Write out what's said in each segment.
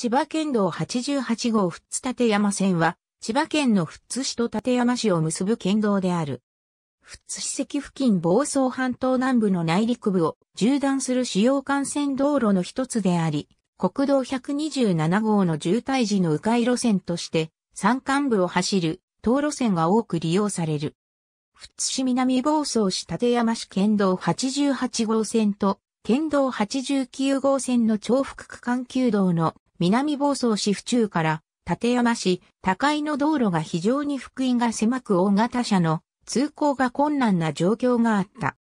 千葉県道88号富津立山線は、千葉県の富津市と立山市を結ぶ県道である。富津市跡付近房総半島南部の内陸部を縦断する主要幹線道路の一つであり、国道127号の渋滞時の迂回路線として、山間部を走る、道路線が多く利用される。富津市南房総市立山市県道88号線と、県道89号線の重複区間旧道の南房総市府中から立山市高井の道路が非常に福井が狭く大型車の通行が困難な状況があった。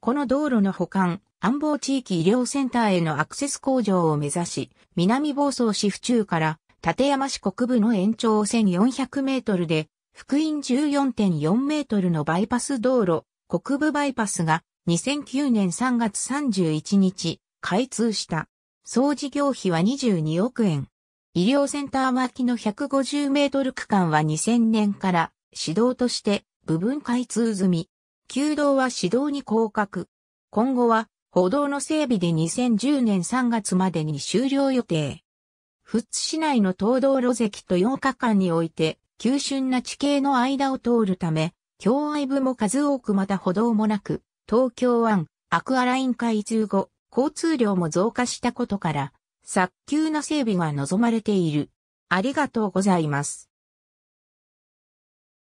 この道路の保管、安房地域医療センターへのアクセス向上を目指し、南房総市府中から立山市国部の延長1400メートルで、福音14.4メートルのバイパス道路、国部バイパスが2009年3月31日、開通した。総事業費は22億円。医療センター脇の150メートル区間は2000年から指導として部分開通済み。旧道は指導に降格。今後は歩道の整備で2010年3月までに終了予定。富津市内の東道路関と8日間において、急峻な地形の間を通るため、境愛部も数多くまた歩道もなく、東京湾アクアライン開通後、交通量も増加したことから、早急な整備が望まれている。ありがとうございます。